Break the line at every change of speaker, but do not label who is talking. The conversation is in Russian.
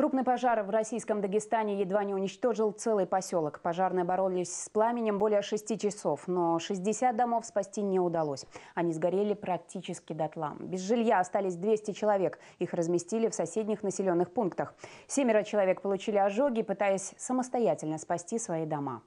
Крупный пожар в российском Дагестане едва не уничтожил целый поселок. Пожарные боролись с пламенем более шести часов, но 60 домов спасти не удалось. Они сгорели практически дотла. Без жилья остались 200 человек. Их разместили в соседних населенных пунктах. Семеро человек получили ожоги, пытаясь самостоятельно спасти свои дома.